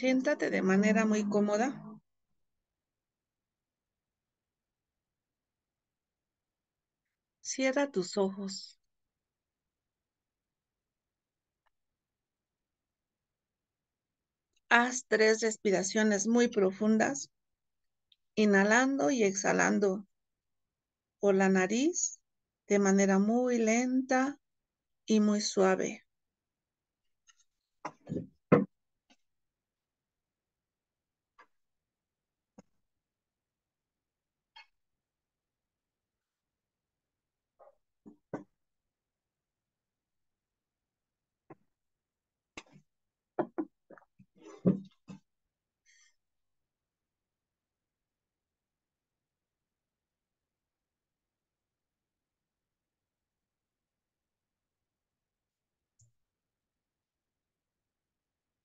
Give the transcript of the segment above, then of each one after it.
Siéntate de manera muy cómoda. Cierra tus ojos. Haz tres respiraciones muy profundas, inhalando y exhalando por la nariz de manera muy lenta y muy suave.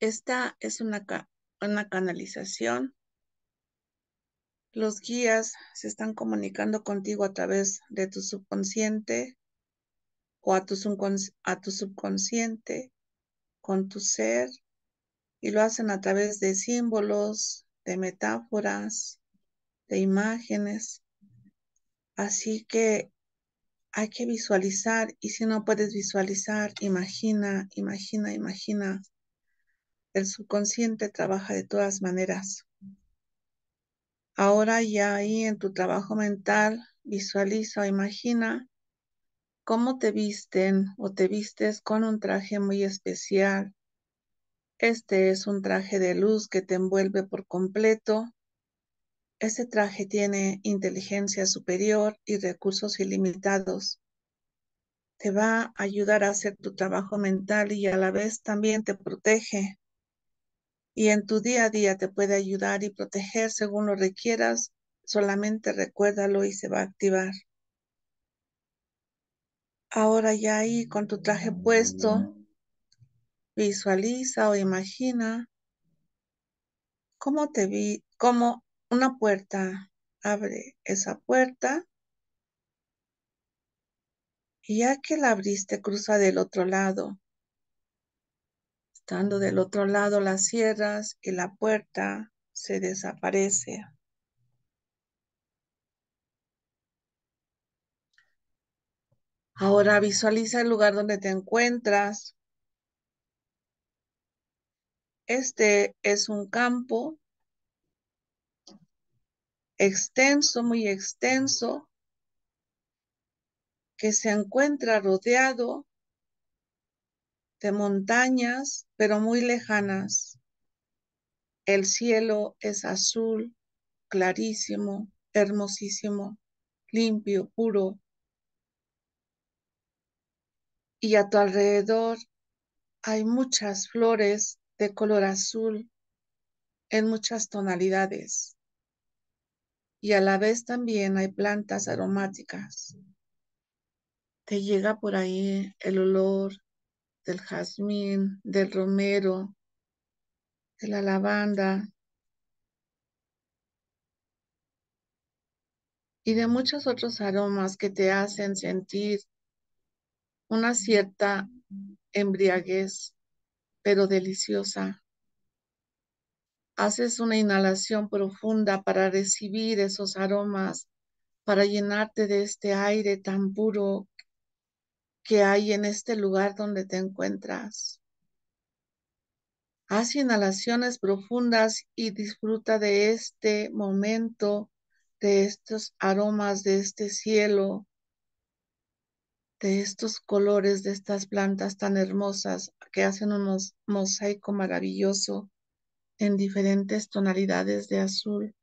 Esta es una, una canalización. Los guías se están comunicando contigo a través de tu subconsciente o a tu subconsciente, con tu ser, y lo hacen a través de símbolos, de metáforas, de imágenes. Así que hay que visualizar y si no puedes visualizar, imagina, imagina, imagina el subconsciente trabaja de todas maneras. Ahora ya ahí en tu trabajo mental, visualiza o imagina cómo te visten o te vistes con un traje muy especial. Este es un traje de luz que te envuelve por completo. Ese traje tiene inteligencia superior y recursos ilimitados. Te va a ayudar a hacer tu trabajo mental y a la vez también te protege y en tu día a día te puede ayudar y proteger según lo requieras. Solamente recuérdalo y se va a activar. Ahora ya ahí con tu traje puesto, visualiza o imagina cómo te vi, cómo una puerta abre esa puerta. Y ya que la abriste, cruza del otro lado. Estando del otro lado las sierras y la puerta se desaparece. Ahora visualiza el lugar donde te encuentras. Este es un campo extenso, muy extenso, que se encuentra rodeado de montañas, pero muy lejanas. El cielo es azul, clarísimo, hermosísimo, limpio, puro. Y a tu alrededor hay muchas flores de color azul en muchas tonalidades. Y a la vez también hay plantas aromáticas. Te llega por ahí el olor del jazmín, del romero, de la lavanda y de muchos otros aromas que te hacen sentir una cierta embriaguez, pero deliciosa. Haces una inhalación profunda para recibir esos aromas, para llenarte de este aire tan puro que hay en este lugar donde te encuentras. Haz inhalaciones profundas y disfruta de este momento, de estos aromas, de este cielo, de estos colores, de estas plantas tan hermosas que hacen un mosaico maravilloso en diferentes tonalidades de azul.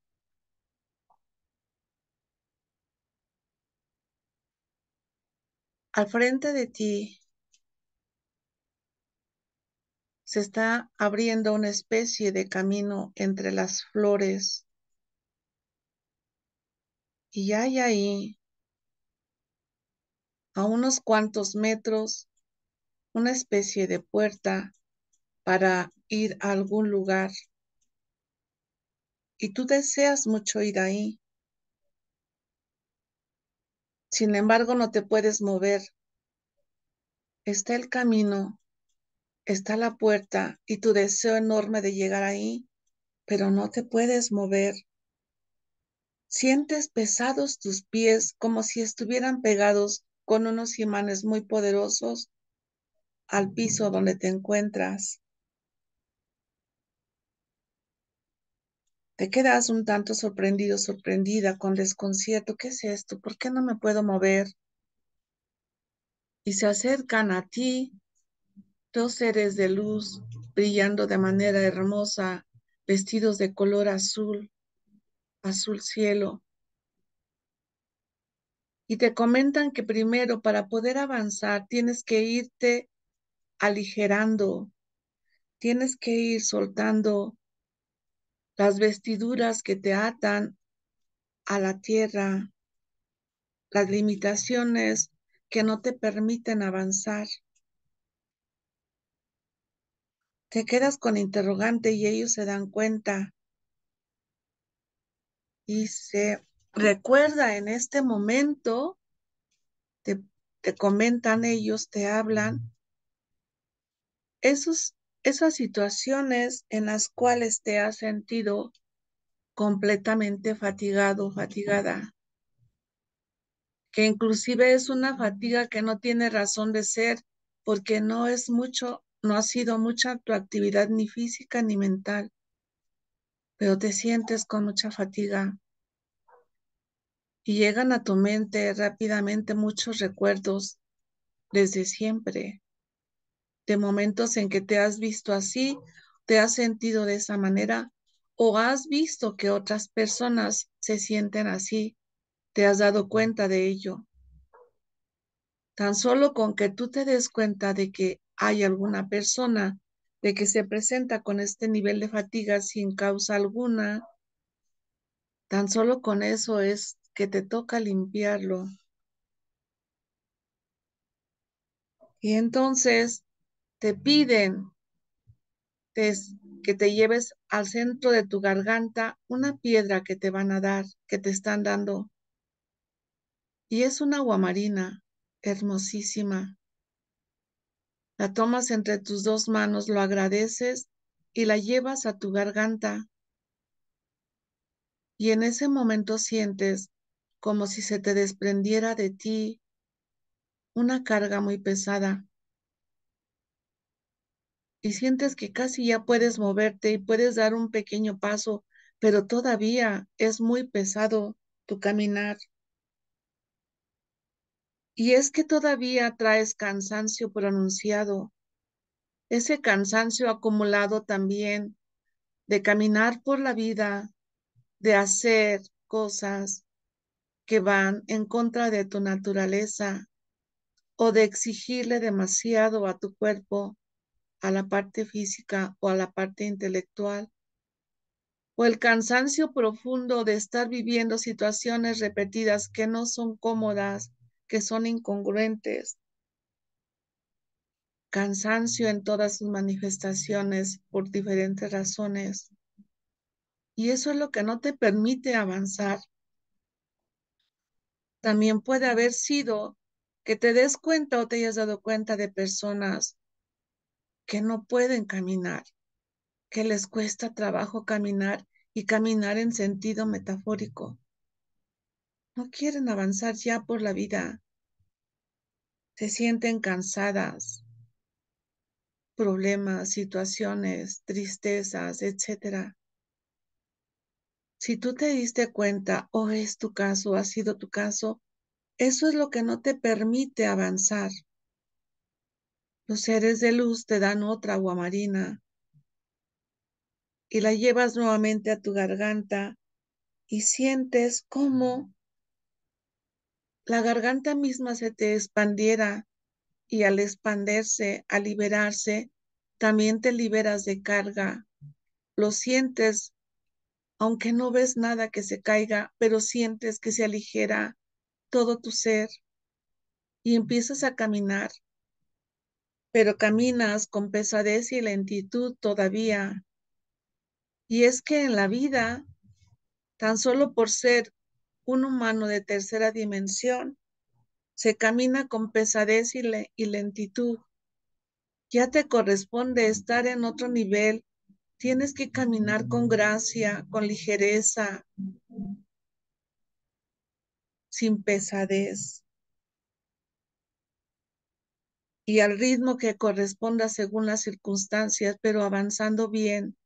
al frente de ti se está abriendo una especie de camino entre las flores y hay ahí a unos cuantos metros una especie de puerta para ir a algún lugar. Y tú deseas mucho ir ahí. Sin embargo, no te puedes mover. Está el camino, está la puerta y tu deseo enorme de llegar ahí, pero no te puedes mover. Sientes pesados tus pies como si estuvieran pegados con unos imanes muy poderosos al piso donde te encuentras. Te quedas un tanto sorprendido, sorprendida, con desconcierto. ¿Qué es esto? ¿Por qué no me puedo mover? Y se acercan a ti dos seres de luz brillando de manera hermosa, vestidos de color azul, azul cielo. Y te comentan que primero para poder avanzar tienes que irte aligerando, tienes que ir soltando las vestiduras que te atan a la tierra, las limitaciones que no te permiten avanzar. Te quedas con interrogante y ellos se dan cuenta. Y se recuerda en este momento, te, comentan ellos, te hablan, esos esas situaciones en las cuales te has sentido completamente fatigado, fatigada, que inclusive es una fatiga que no tiene razón de ser porque no es mucho, no ha sido mucha tu actividad ni física ni mental, pero te sientes con mucha fatiga y llegan a tu mente rápidamente muchos recuerdos desde siempre momentos en que te has visto así, te has sentido de esa manera o has visto que otras personas se sienten así, te has dado cuenta de ello. Tan solo con que tú te des cuenta de que hay alguna persona de que se presenta con este nivel de fatiga sin causa alguna, tan solo con eso es que te toca limpiarlo. Y entonces te piden que te lleves al centro de tu garganta una piedra que te van a dar, que te están dando. Y es una marina, hermosísima. La tomas entre tus dos manos, lo agradeces y la llevas a tu garganta. Y en ese momento sientes como si se te desprendiera de ti una carga muy pesada y sientes que casi ya puedes moverte y puedes dar un pequeño paso, pero todavía es muy pesado tu caminar. Y es que todavía traes cansancio pronunciado, ese cansancio acumulado también de caminar por la vida, de hacer cosas que van en contra de tu naturaleza o de exigirle demasiado a tu cuerpo a la parte física o a la parte intelectual, o el cansancio profundo de estar viviendo situaciones repetidas que no son cómodas, que son incongruentes. Cansancio en todas sus manifestaciones por diferentes razones. Y eso es lo que no te permite avanzar. También puede haber sido que te des cuenta o te hayas dado cuenta de personas que no pueden caminar, que les cuesta trabajo caminar y caminar en sentido metafórico. No quieren avanzar ya por la vida. Se sienten cansadas, problemas, situaciones, tristezas, etc. Si tú te diste cuenta o es tu caso, ha sido tu caso, eso es lo que no te permite avanzar. Los seres de luz te dan otra agua marina y la llevas nuevamente a tu garganta y sientes cómo la garganta misma se te expandiera y al expanderse, al liberarse, también te liberas de carga. Lo sientes, aunque no ves nada que se caiga, pero sientes que se aligera todo tu ser y empiezas a caminar pero caminas con pesadez y lentitud todavía. Y es que en la vida, tan solo por ser un humano de tercera dimensión, se camina con pesadez y, lentitud. Ya te corresponde estar en otro nivel. Tienes que caminar con gracia, con ligereza, sin pesadez y al ritmo que corresponda según las circunstancias, pero avanzando bien,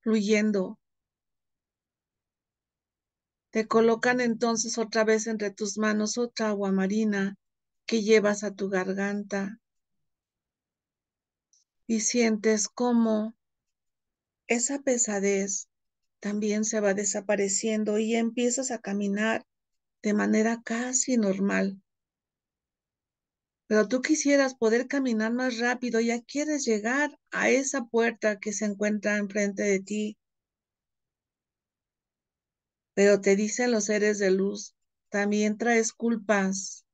fluyendo. Te colocan entonces otra vez entre tus manos otra agua marina que llevas a tu garganta y sientes cómo esa pesadez también se va desapareciendo y empiezas a caminar de manera casi normal pero tú quisieras poder caminar más rápido, ya quieres llegar a esa puerta que se encuentra enfrente de ti. Pero te dicen los seres de luz, también traes culpas.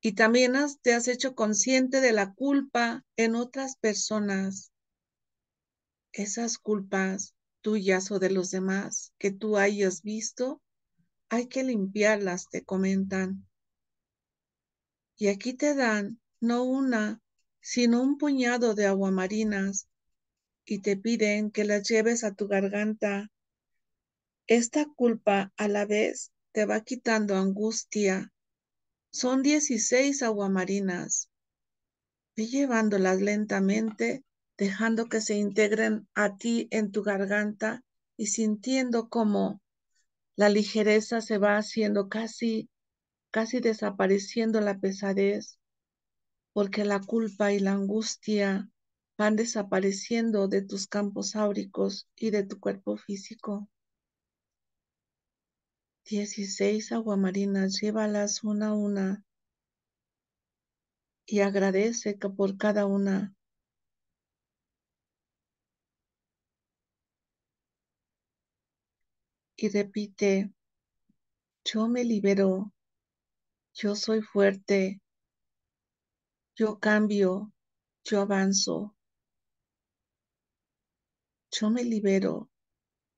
Y también te has hecho consciente de la culpa en otras personas. Esas culpas tuyas o de los demás que tú hayas visto hay que limpiarlas, te comentan. Y aquí te dan no una, sino un puñado de aguamarinas y te piden que las lleves a tu garganta. Esta culpa a la vez te va quitando angustia. Son 16 aguamarinas. Y llevándolas lentamente, dejando que se integren a ti en tu garganta y sintiendo cómo la ligereza se va haciendo casi, casi desapareciendo la pesadez, porque la culpa y la angustia van desapareciendo de tus campos áuricos y de tu cuerpo físico. 16 aguamarinas, llévalas una a una y agradece que por cada una y repite, yo me libero, yo soy fuerte, yo cambio, yo avanzo, yo me libero,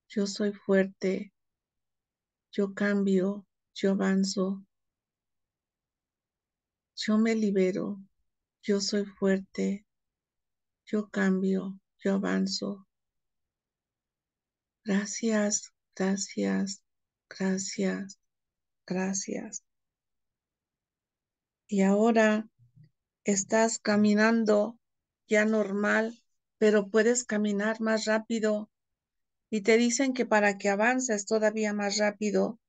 yo soy fuerte, yo cambio, yo avanzo, yo me libero, yo soy fuerte, yo cambio, yo avanzo. Gracias Gracias, gracias, gracias. Y ahora estás caminando ya normal, pero puedes caminar más rápido. Y te dicen que para que avances todavía más rápido,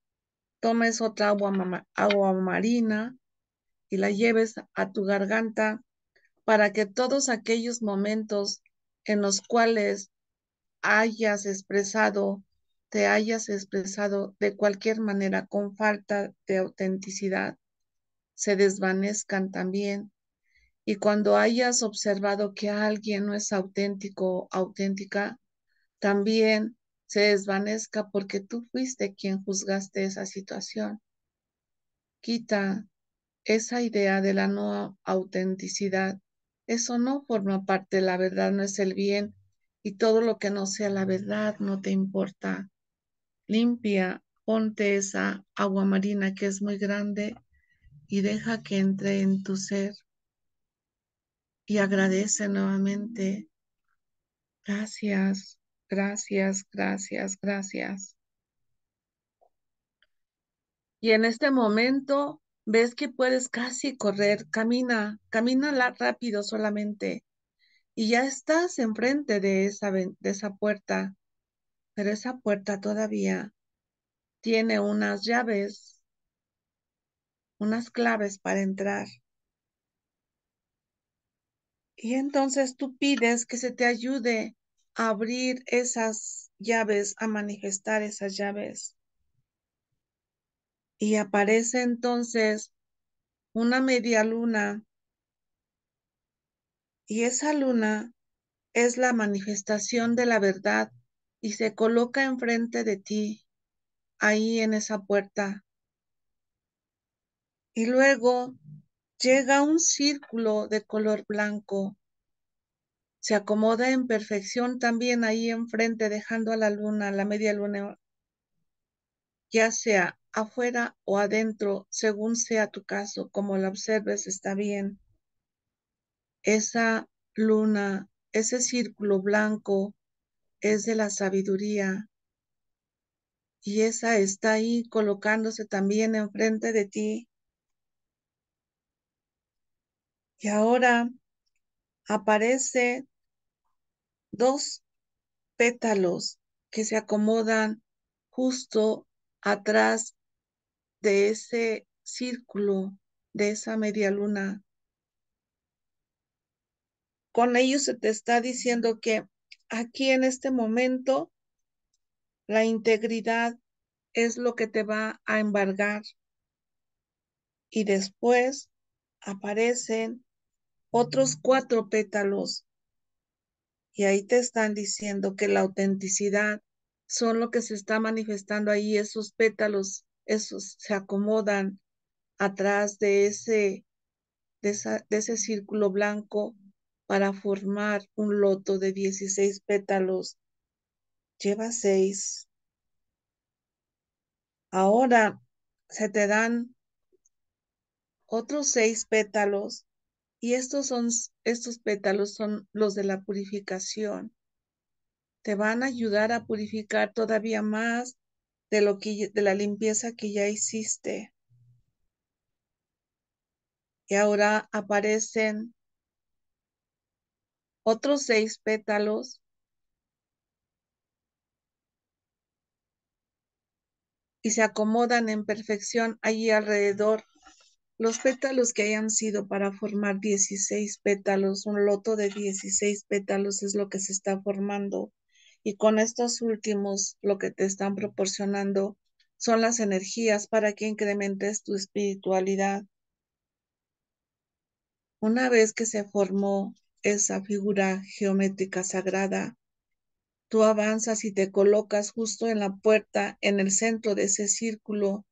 tomes otra agua, agua marina y la lleves a tu garganta para que todos aquellos momentos en los cuales hayas expresado te hayas expresado de cualquier manera con falta de autenticidad, se desvanezcan también. Y cuando hayas observado que alguien no es auténtico auténtica, también se desvanezca porque tú fuiste quien juzgaste esa situación. Quita esa idea de la no autenticidad. Eso no forma parte, de la verdad no es el bien y todo lo que no sea la verdad no te importa limpia, ponte esa agua marina que es muy grande y deja que entre en tu ser. Y agradece nuevamente. Gracias, gracias, gracias, gracias. Y en este momento ves que puedes casi correr, camina, camina rápido solamente. Y ya estás enfrente de esa, de esa puerta pero esa puerta todavía tiene unas llaves, unas claves para entrar. Y entonces tú pides que se te ayude a abrir esas llaves, a manifestar esas llaves. Y aparece entonces una media luna. Y esa luna es la manifestación de la verdad y se coloca enfrente de ti, ahí en esa puerta. Y luego llega un círculo de color blanco. Se acomoda en perfección también ahí enfrente, dejando a la luna, la media luna, ya sea afuera o adentro, según sea tu caso, como la observes, está bien. Esa luna, ese círculo blanco es de la sabiduría. Y esa está ahí colocándose también enfrente de ti. Y ahora aparece dos pétalos que se acomodan justo atrás de ese círculo, de esa media luna. Con ellos se te está diciendo que aquí en este momento, la integridad es lo que te va a embargar. Y después aparecen otros cuatro pétalos. Y ahí te están diciendo que la autenticidad son lo que se está manifestando ahí. Esos pétalos, esos se acomodan atrás de ese, de ese círculo blanco para formar un loto de 16 pétalos, lleva 6. Ahora se te dan otros 6 pétalos y estos, son, estos pétalos son los de la purificación. Te van a ayudar a purificar todavía más de, lo que, de la limpieza que ya hiciste. Y ahora aparecen otros seis pétalos y se acomodan en perfección allí alrededor los pétalos que hayan sido para formar 16 pétalos, un loto de 16 pétalos es lo que se está formando. Y con estos últimos lo que te están proporcionando son las energías para que incrementes tu espiritualidad. Una vez que se formó esa figura geométrica sagrada, tú avanzas y te colocas justo en la puerta, en el centro de ese círculo,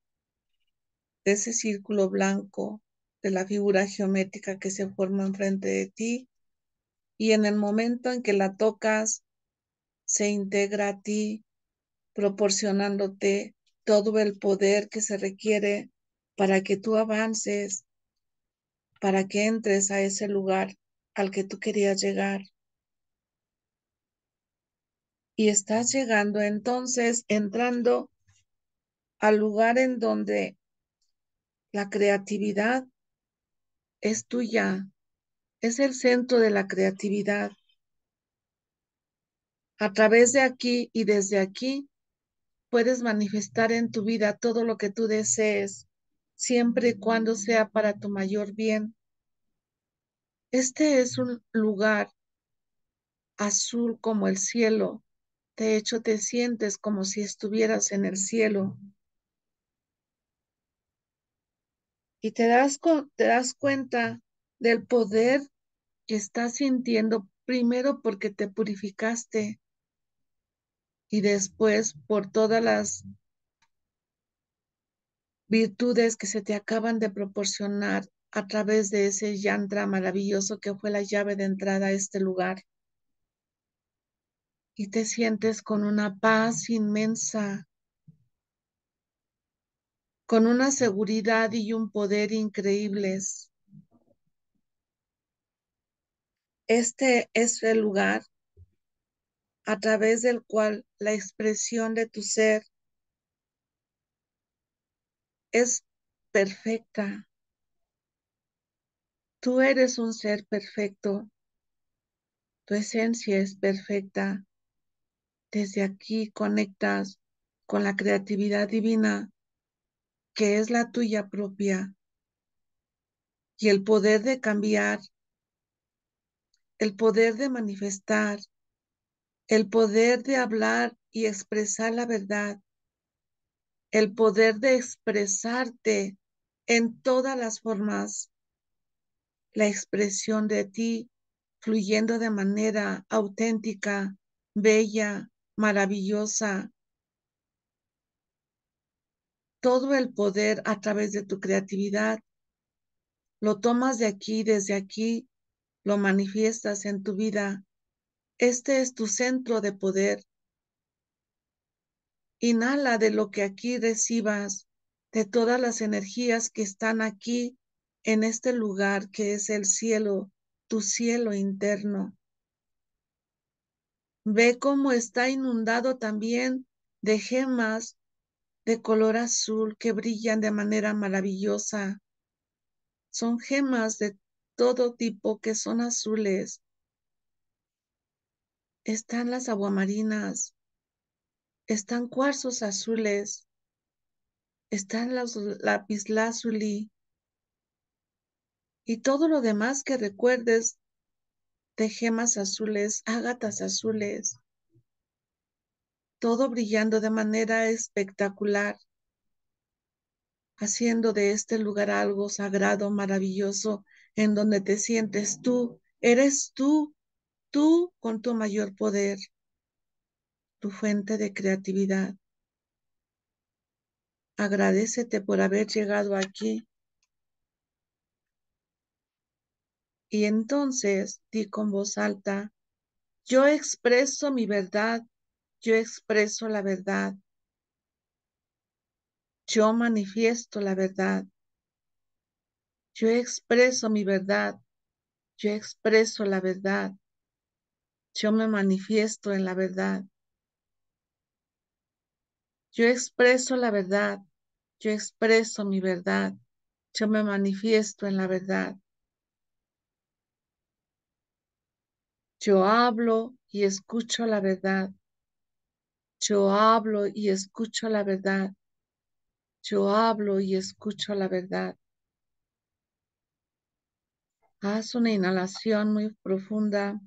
de ese círculo blanco, de la figura geométrica que se forma enfrente de ti. Y en el momento en que la tocas, se integra a ti, proporcionándote todo el poder que se requiere para que tú avances, para que entres a ese lugar al que tú querías llegar. Y estás llegando entonces, entrando al lugar en donde la creatividad es tuya, es el centro de la creatividad. A través de aquí y desde aquí puedes manifestar en tu vida todo lo que tú desees, siempre y cuando sea para tu mayor bien. Este es un lugar azul como el cielo. De hecho, te sientes como si estuvieras en el cielo. Y te das, te das cuenta del poder que estás sintiendo primero porque te purificaste y después por todas las virtudes que se te acaban de proporcionar a través de ese yantra maravilloso que fue la llave de entrada a este lugar. Y te sientes con una paz inmensa, con una seguridad y un poder increíbles. Este es el lugar a través del cual la expresión de tu ser es perfecta, Tú eres un ser perfecto. Tu esencia es perfecta. Desde aquí conectas con la creatividad divina que es la tuya propia y el poder de cambiar, el poder de manifestar, el poder de hablar y expresar la verdad, el poder de expresarte en todas las formas la expresión de ti fluyendo de manera auténtica, bella, maravillosa. Todo el poder a través de tu creatividad lo tomas de aquí, desde aquí, lo manifiestas en tu vida. Este es tu centro de poder. Inhala de lo que aquí recibas, de todas las energías que están aquí en este lugar que es el cielo, tu cielo interno. Ve cómo está inundado también de gemas de color azul que brillan de manera maravillosa. Son gemas de todo tipo que son azules. Están las aguamarinas, están cuarzos azules, están los lapislázuli, y todo lo demás que recuerdes de gemas azules, ágatas azules, todo brillando de manera espectacular, haciendo de este lugar algo sagrado, maravilloso, en donde te sientes tú, eres tú, tú con tu mayor poder, tu fuente de creatividad. Agradecete por haber llegado aquí Y entonces di con voz alta, yo expreso mi verdad, yo expreso la verdad, yo manifiesto la verdad, yo expreso mi verdad, yo expreso la verdad, yo me manifiesto en la verdad. Yo expreso la verdad, yo expreso mi verdad, yo me manifiesto en la verdad. Yo hablo y escucho la verdad. Yo hablo y escucho la verdad. Yo hablo y escucho la verdad. Haz una inhalación muy profunda,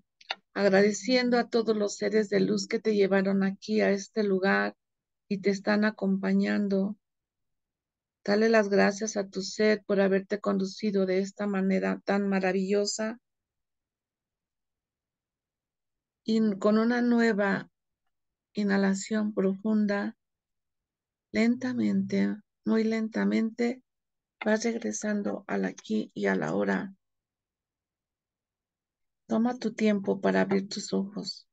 agradeciendo a todos los seres de luz que te llevaron aquí a este lugar y te están acompañando. Dale las gracias a tu ser por haberte conducido de esta manera tan maravillosa y con una nueva inhalación profunda, lentamente, muy lentamente, vas regresando al aquí y a la hora. Toma tu tiempo para abrir tus ojos.